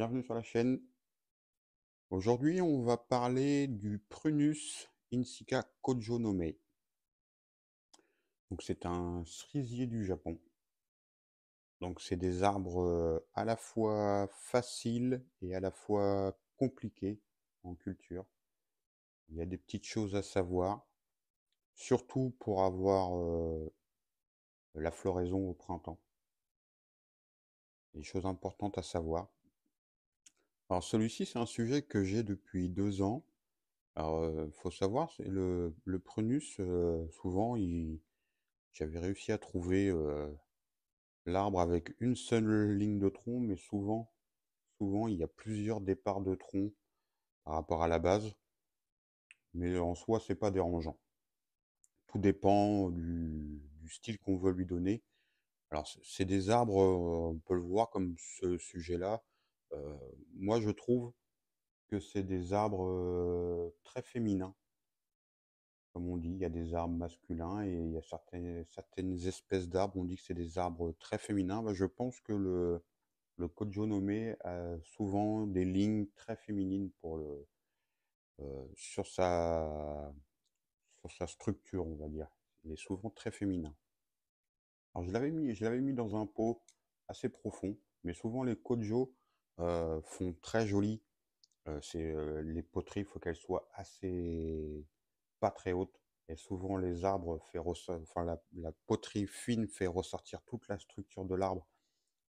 bienvenue sur la chaîne. Aujourd'hui, on va parler du Prunus Insica Kojonome. Donc c'est un cerisier du Japon. Donc c'est des arbres euh, à la fois faciles et à la fois compliqués en culture. Il y a des petites choses à savoir, surtout pour avoir euh, la floraison au printemps. Des choses importantes à savoir. Alors celui-ci, c'est un sujet que j'ai depuis deux ans. Alors, euh, faut savoir, c'est le, prunus, euh, souvent, j'avais réussi à trouver euh, l'arbre avec une seule ligne de tronc, mais souvent, souvent, il y a plusieurs départs de tronc par rapport à la base. Mais en soi, c'est pas dérangeant. Tout dépend du, style qu'on veut lui donner. Alors, c'est des arbres, on peut le voir comme ce sujet-là. Euh, moi, je trouve que c'est des arbres euh, très féminins. Comme on dit, il y a des arbres masculins et il y a certaines, espèces d'arbres, on dit que c'est des arbres très féminins. je pense que le, le Kojo nommé a souvent des lignes très féminines pour le, euh, sur, sa, structure, on va dire. Il est souvent très féminin. Alors je l'avais mis, je l'avais mis dans un pot assez profond, mais souvent les Kojo euh, font très joli. Euh, c'est euh, les poteries, il faut qu'elles soient assez pas très hautes. Et souvent, les arbres la, poterie fine fait ressortir toute la structure de l'arbre.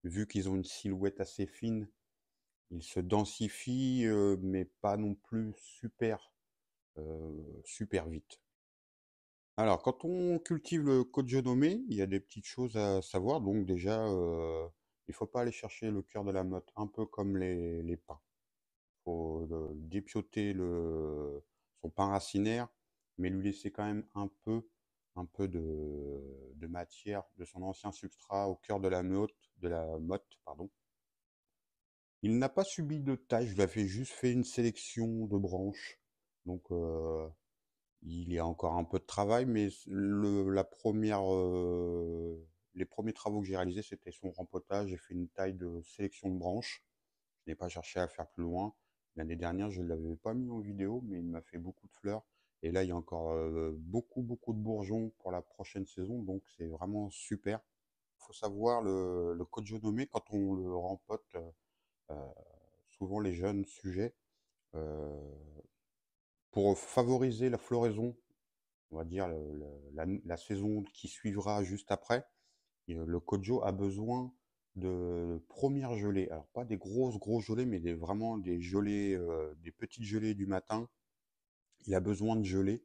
Vu qu'ils ont une silhouette assez fine, ils se densifient, mais pas non plus super, super vite. Alors, quand on cultive le code nommé, il y a des petites choses à savoir. Donc, déjà, il faut pas aller chercher le cœur de la motte, un peu comme les, les pins. Il faut euh, dépioter le, son pain racinaire, mais lui laisser quand même un peu, un peu de, matière de son ancien substrat au cœur de la de la motte, pardon. Il n'a pas subi de tâche, je l'ai juste fait une sélection de branches. Donc euh, il y a encore un peu de travail, mais la première euh, les premiers travaux que j'ai réalisés, c'était son rempotage. J'ai fait une taille de sélection de branches. Je n'ai pas cherché à faire plus loin. L'année dernière, je ne l'avais pas mis en vidéo, mais il m'a fait beaucoup de fleurs. Et là, il y a encore euh, beaucoup, beaucoup de bourgeons pour la prochaine saison. Donc, c'est vraiment super. Il faut savoir, le, code coach quand on le rempote, euh, euh, souvent les jeunes sujets, pour favoriser la floraison, on va dire la, saison qui suivra juste après, le Kojo a besoin de premières gelées. Alors, pas des grosses, grosses gelées, mais vraiment des gelées, euh, des petites gelées du matin. Il a besoin de gelées,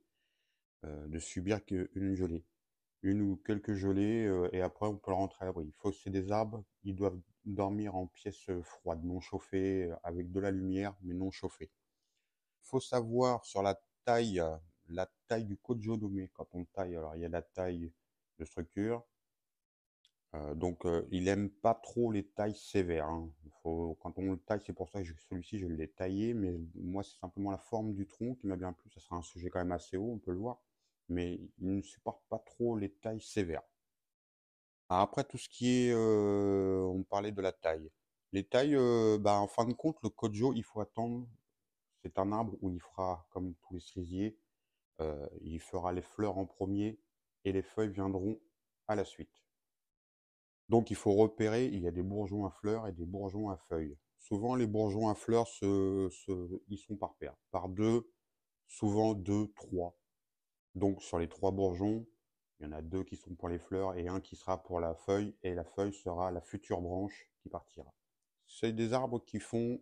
euh, de subir une gelée. Une ou quelques gelées, euh, et après, on peut rentrer à l'abri. Il faut que c'est des arbres. Ils doivent dormir en pièces froides, non chauffées, avec de la lumière, mais non chauffées. Il faut savoir sur la taille, la taille du Kojo Quand on taille, alors il y a la taille de structure, euh, donc euh, il n'aime pas trop les tailles sévères. Hein. quand on le taille, c'est pour ça que celui-ci je l'ai taillé, mais moi c'est simplement la forme du tronc qui m'a bien plu. Ça sera un sujet quand même assez haut, on peut le voir, mais il ne supporte pas trop les tailles sévères. Ah, après tout ce qui est, euh, on parlait de la taille. Les tailles, bah, en fin de compte, le kojo, il faut attendre. C'est un arbre où il fera, comme tous les cerisiers, il fera les fleurs en premier et les feuilles viendront à la suite. Donc il faut repérer, il y a des bourgeons à fleurs et des bourgeons à feuilles. Souvent les bourgeons à fleurs, ils sont par paire, par deux, souvent deux, trois. Donc sur les trois bourgeons, il y en a deux qui sont pour les fleurs et un qui sera pour la feuille, et la feuille sera la future branche qui partira. C'est des arbres qui font,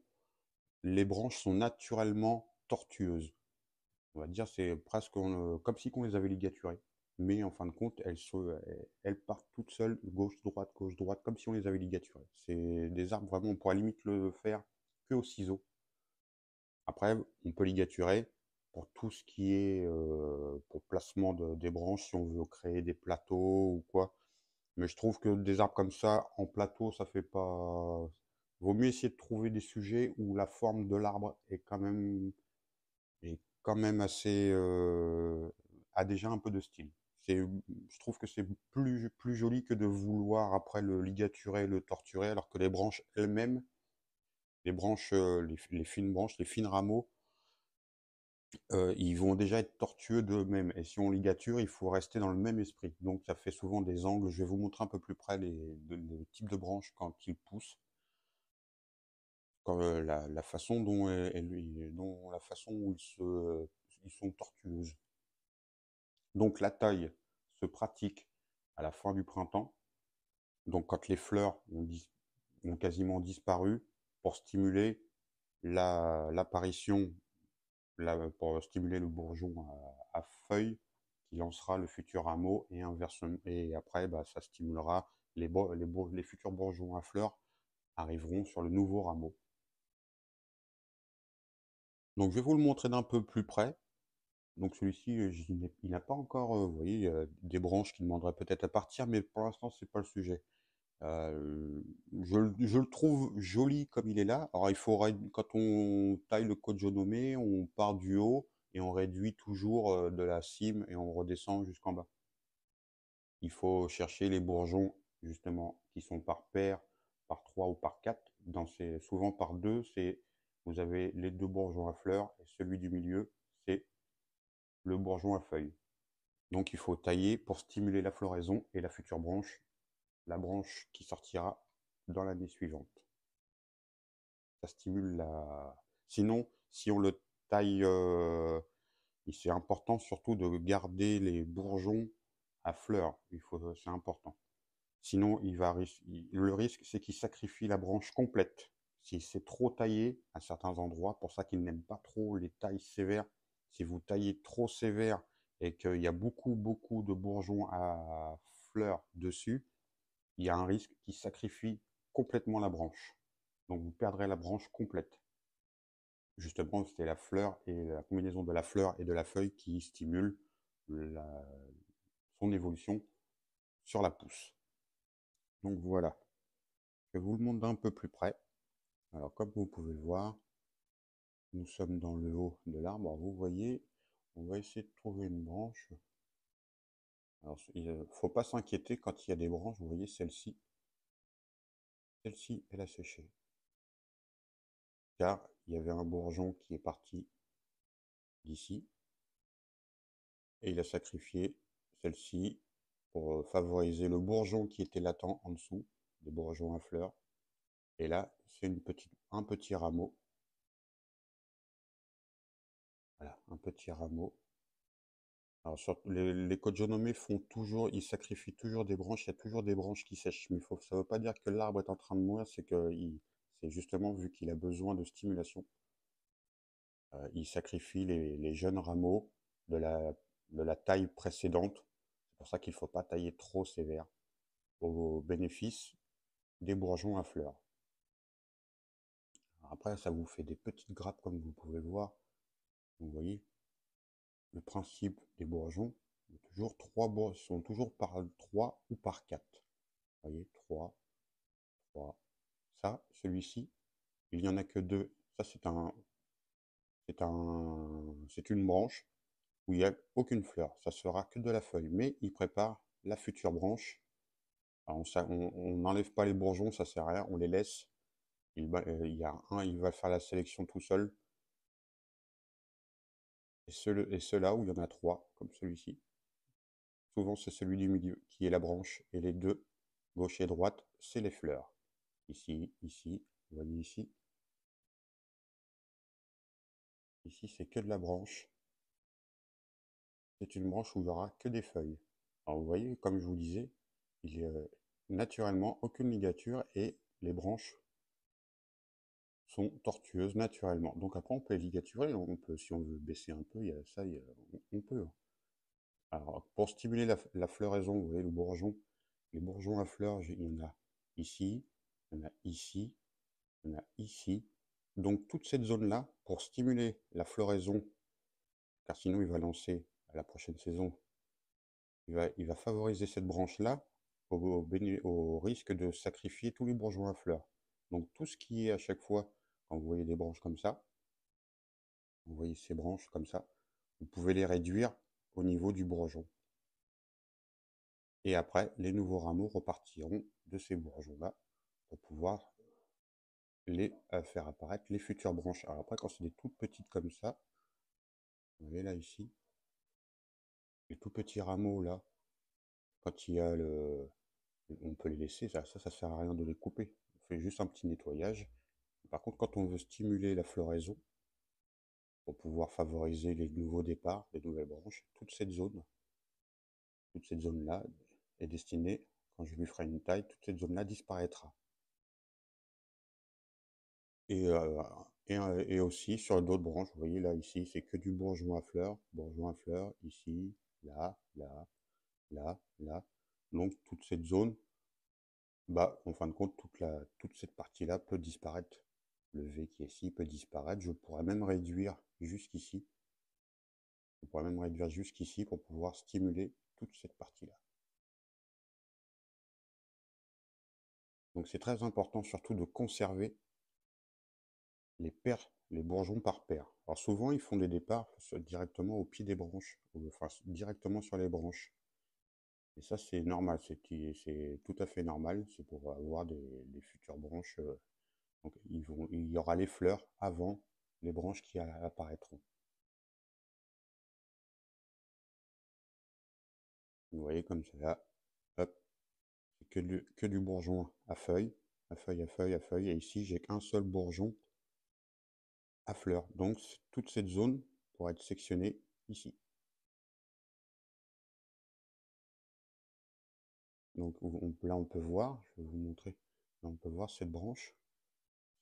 les branches sont naturellement tortueuses. On va dire c'est presque euh, comme si on les avait ligaturées mais en fin de compte, elles, se, elles partent toutes seules, gauche-droite, gauche-droite, comme si on les avait ligaturées. C'est des arbres vraiment, on pourrait limite le faire que au ciseau. Après, on peut ligaturer pour tout ce qui est euh, pour placement des branches, si on veut créer des plateaux ou quoi. Mais je trouve que des arbres comme ça, en plateau, ça fait pas. Vaut mieux essayer de trouver des sujets où la forme de l'arbre est quand même quand même assez euh, a déjà un peu de style je trouve que c'est plus, joli que de vouloir après le ligaturer, le torturer, alors que les branches elles-mêmes, les branches, euh, les, fines branches, les fines rameaux, euh, ils vont déjà être tortueux d'eux-mêmes. Et si on ligature, il faut rester dans le même esprit. Donc ça fait souvent des angles. Je vais vous montrer un peu plus près les, types de branches quand ils poussent. Euh, la, façon dont, la façon où ils sont tortueuses. Donc la taille se pratique à la fin du printemps, donc quand les fleurs ont, quasiment disparu, pour stimuler l'apparition, pour stimuler le bourgeon à, feuilles qui lancera le futur rameau, et Et après, bah, ça stimulera les, les futurs bourgeons à fleurs arriveront sur le nouveau rameau. Donc je vais vous le montrer d'un peu plus près. Donc celui-ci, euh, il n'a pas encore, euh, voyez, des branches qui demanderaient peut-être à partir, mais pour l'instant, ce n'est pas le sujet. Euh, je, le trouve joli comme il est là. Alors il faudrait, quand on taille le code nommé, on part du haut et on réduit toujours de la cime et on redescend jusqu'en bas. Il faut chercher les bourgeons justement qui sont par paire, par trois ou par quatre. Dans souvent par deux, c'est vous avez les deux bourgeons à fleurs et celui du milieu, c'est le bourgeon à feuilles. Donc il faut tailler pour stimuler la floraison et la future branche, la branche qui sortira dans l'année suivante. Ça stimule la... Sinon, si on le taille, euh, c'est important surtout de garder les bourgeons à fleurs. Il c'est important. Sinon, il va, le risque, c'est qu'il sacrifie la branche complète. S'il s'est trop taillé à certains endroits, pour ça qu'il n'aime pas trop les tailles sévères si vous taillez trop sévère et qu'il y a beaucoup, beaucoup de bourgeons à fleurs dessus, il y a un risque qui sacrifie complètement la branche. Donc vous perdrez la branche complète. Justement, c'est la fleur et la combinaison de la fleur et de la feuille qui stimule son évolution sur la pousse. Donc voilà. Je vous le montre d'un peu plus près. Alors comme vous pouvez le voir, nous sommes dans le haut de l'arbre. Vous voyez, on va essayer de trouver une branche. Alors, il ne faut pas s'inquiéter quand il y a des branches. Vous voyez, celle-ci, celle-ci, elle a séché. Car il y avait un bourgeon qui est parti d'ici. Et il a sacrifié celle-ci pour euh, favoriser le bourgeon qui était latent en dessous, des bourgeons à fleurs. Et là, c'est un petit rameau un petit rameau. les, les codionomés font toujours, ils sacrifient toujours des branches, il y a toujours des branches qui sèchent. Mais ça ne veut pas dire que l'arbre est en train de mourir, c'est que c'est justement vu qu'il a besoin de stimulation. Euh, il sacrifie les, jeunes rameaux de la, taille précédente. C'est pour ça qu'il ne faut pas tailler trop sévère vos bénéfices, des bourgeons à fleurs. après, ça vous fait des petites grappes comme vous pouvez le voir. Vous voyez, le principe des bourgeons toujours trois bourgeons, sont toujours par 3 ou par 4. Vous voyez, 3, 3. Ça, celui-ci, il n'y en a que deux. Ça, c'est un, c'est une branche où il n'y a aucune fleur. Ça sera que de la feuille, mais il prépare la future branche. on n'enlève pas les bourgeons, ça sert à rien, on les laisse. Il, euh, il y a un, il va faire la sélection tout seul et, ceux-là où il y en a trois, comme celui-ci. Souvent, c'est celui du milieu qui est la branche, et les deux, gauche et droite, c'est les fleurs. Ici, ici, vous voyez ici. Ici, c'est que de la branche. C'est une branche où il n'y aura que des feuilles. Alors, vous voyez, comme je vous disais, il n'y a naturellement aucune ligature et les branches sont tortueuses naturellement. Donc après, on peut les ligaturer, on peut, si on veut baisser un peu, il y a ça, il on, peut. Hein. Alors, pour stimuler la, floraison, vous voyez, le bourgeon, les bourgeons à fleurs, il y en a ici, il y en a ici, il y en a ici. Donc toute cette zone-là, pour stimuler la floraison, car sinon il va lancer à la prochaine saison, il va, favoriser cette branche-là au, au risque de sacrifier tous les bourgeons à fleurs. Donc tout ce qui est à chaque fois vous voyez des branches comme ça, vous voyez ces branches comme ça, vous pouvez les réduire au niveau du bourgeon. Et après, les nouveaux rameaux repartiront de ces bourgeons-là pour pouvoir les euh, faire apparaître les futures branches. Alors après, quand c'est des toutes petites comme ça, vous voyez là ici, les tout petits rameaux là, quand il y a le... On peut les laisser, ça, ça, ça sert à rien de les couper. On fait juste un petit nettoyage. Par contre, quand on veut stimuler la floraison, pour pouvoir favoriser les nouveaux départs, les nouvelles branches, toute cette zone, toute cette zone-là est destinée, quand je lui ferai une taille, toute cette zone-là disparaîtra. Et, euh, euh, aussi sur d'autres branches, vous voyez là, ici, c'est que du bourgeon à fleurs, bourgeon à fleurs, ici, là, là, là, là. Donc toute cette zone, bah, en fin de compte, toute cette partie-là peut disparaître le V qui est ici peut disparaître. Je pourrais même réduire jusqu'ici. Je pourrais même réduire jusqu'ici pour pouvoir stimuler toute cette partie-là. Donc c'est très important surtout de conserver les paires, les bourgeons par paire. Alors souvent ils font des départs directement au pied des branches, enfin directement sur les branches. Et ça c'est normal, c'est tout à fait normal, c'est pour avoir des futures branches euh, donc, il y aura les fleurs avant les branches qui apparaîtront. Vous voyez comme ça, c'est que du, bourgeon à feuilles, à feuilles, à feuilles, à feuilles. Et ici, j'ai qu'un seul bourgeon à fleurs. Donc, toute cette zone pourra être sectionnée ici. Donc là, on peut voir, je vais vous montrer, on peut voir cette branche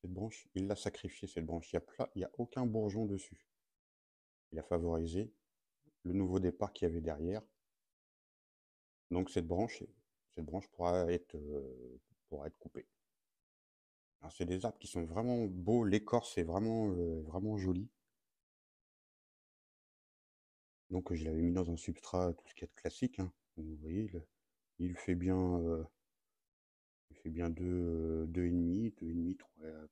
cette branche, il l'a sacrifié cette branche. Il n'y a, aucun bourgeon dessus. Il a favorisé le nouveau départ qu'il y avait derrière. Donc cette branche, cette branche pourra être, euh, pourra être coupée. C'est des arbres qui sont vraiment beaux, l'écorce est vraiment, euh, vraiment jolie. Donc je l'avais mis dans un substrat, tout ce qu'il y a de classique. Hein. Vous voyez, il, fait bien euh, il fait bien 2,5, 2,5,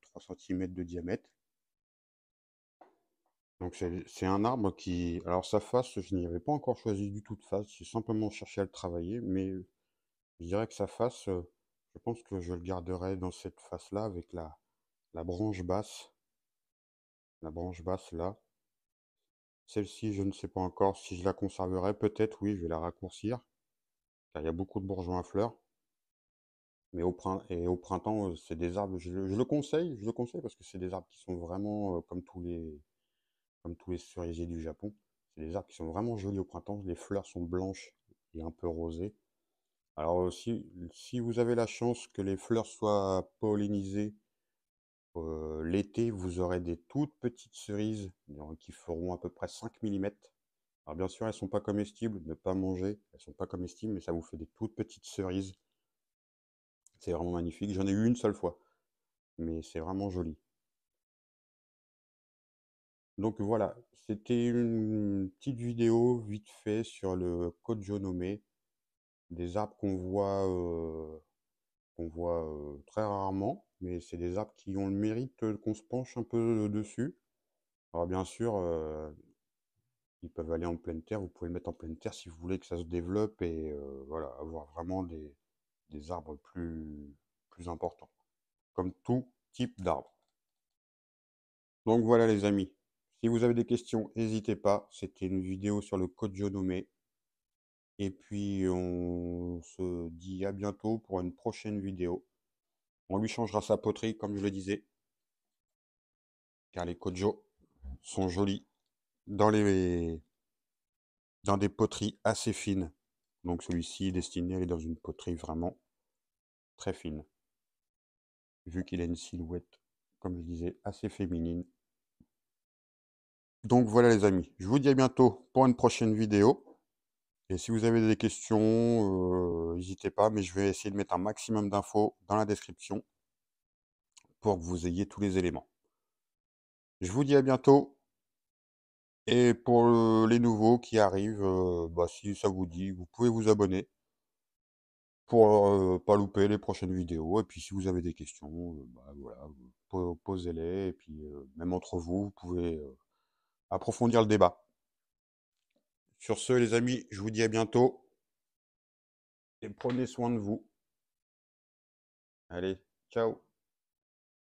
3, 3 cm de diamètre. Donc c'est un arbre qui... Alors sa face, je n'y avais pas encore choisi du tout de face, j'ai simplement cherché à le travailler, mais je dirais que sa face, euh, je pense que je le garderai dans cette face-là avec la, la branche basse. La branche basse là. Celle-ci, je ne sais pas encore si je la conserverai. Peut-être, oui, je vais la raccourcir. Car il y a beaucoup de bourgeons à fleurs. Mais au printemps, et au printemps, c'est des arbres, je, le- conseille, je le conseille parce que c'est des arbres qui sont vraiment comme tous les, comme tous les cerisiers du Japon. C'est des arbres qui sont vraiment jolis au printemps. Les fleurs sont blanches et un peu rosées. Alors si, vous avez la chance que les fleurs soient pollinisées l'été, vous aurez des toutes petites cerises qui feront à peu près 5 mm. Alors bien sûr, elles sont pas comestibles, ne pas manger, elles sont pas comestibles, mais ça vous fait des toutes petites cerises c'est vraiment magnifique. J'en ai eu une seule fois, mais c'est vraiment joli. Donc voilà, c'était une petite vidéo vite fait sur le code nommé, des arbres qu'on voit, euh, qu'on voit euh, très rarement, mais c'est des arbres qui ont le mérite qu'on se penche un peu dessus. Alors bien sûr, euh, ils peuvent aller en pleine terre, vous pouvez mettre en pleine terre si vous voulez que ça se développe et voilà, avoir vraiment des, des arbres plus, plus importants, comme tout type d'arbre. Donc voilà les amis, si vous avez des questions, n'hésitez pas. C'était une vidéo sur le Kodjo nommé, Et puis on se dit à bientôt pour une prochaine vidéo. On lui changera sa poterie, comme je le disais. Car les Kojo sont jolis dans, les, dans des poteries assez fines. Donc celui-ci est destiné à aller dans une poterie vraiment très fine. Vu qu'il a une silhouette, comme je disais, assez féminine. Donc voilà les amis, je vous dis à bientôt pour une prochaine vidéo. Et si vous avez des questions, euh, n'hésitez pas, mais je vais essayer de mettre un maximum d'infos dans la description pour que vous ayez tous les éléments. Je vous dis à bientôt. Et pour les nouveaux qui arrivent, euh, bah, si ça vous dit, vous pouvez vous abonner pour euh, pas louper les prochaines vidéos. Et puis si vous avez des questions, euh, bah, posez-les. Et puis même entre vous, vous pouvez approfondir le débat. Sur ce, les amis, je vous dis à bientôt. Et prenez soin de vous. Allez, ciao